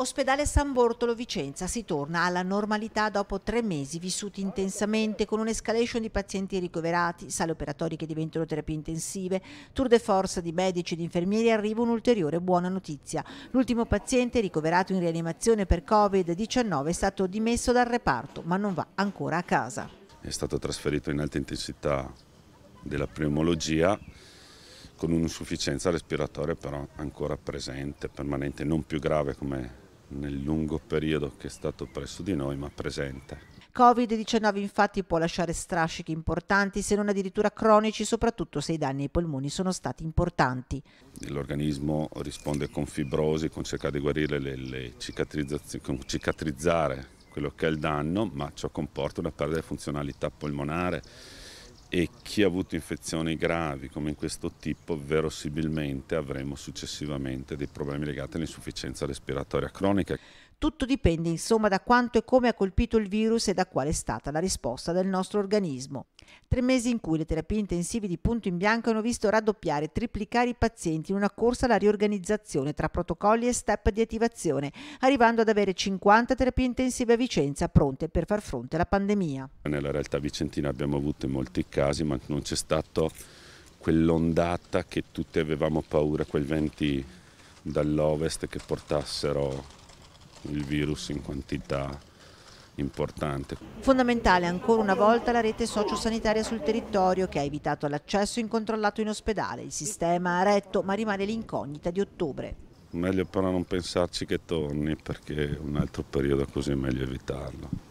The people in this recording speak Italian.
Ospedale San Bortolo Vicenza si torna alla normalità dopo tre mesi vissuti intensamente con un'escalation di pazienti ricoverati, sale operatori che diventano terapie intensive, tour de force di medici ed infermieri arriva un'ulteriore buona notizia. L'ultimo paziente ricoverato in rianimazione per Covid-19 è stato dimesso dal reparto ma non va ancora a casa. È stato trasferito in alta intensità della pneumologia con un'insufficienza respiratoria però ancora presente, permanente, non più grave come nel lungo periodo che è stato presso di noi, ma presente. Covid-19 infatti può lasciare strascichi importanti, se non addirittura cronici, soprattutto se i danni ai polmoni sono stati importanti. L'organismo risponde con fibrosi, con cercare di guarire le, le cicatrizzazioni, con cicatrizzare quello che è il danno, ma ciò comporta una perdita di funzionalità polmonare e chi ha avuto infezioni gravi come in questo tipo verosimilmente avremo successivamente dei problemi legati all'insufficienza respiratoria cronica. Tutto dipende insomma da quanto e come ha colpito il virus e da quale è stata la risposta del nostro organismo. Tre mesi in cui le terapie intensive di punto in bianco hanno visto raddoppiare e triplicare i pazienti in una corsa alla riorganizzazione tra protocolli e step di attivazione, arrivando ad avere 50 terapie intensive a Vicenza pronte per far fronte alla pandemia. Nella realtà vicentina abbiamo avuto in molti casi, ma non c'è stata quell'ondata che tutti avevamo paura, quei venti dall'ovest che portassero il virus in quantità importante. Fondamentale ancora una volta la rete sociosanitaria sul territorio che ha evitato l'accesso incontrollato in ospedale. Il sistema ha retto ma rimane l'incognita di ottobre. Meglio però non pensarci che torni perché un altro periodo così è meglio evitarlo.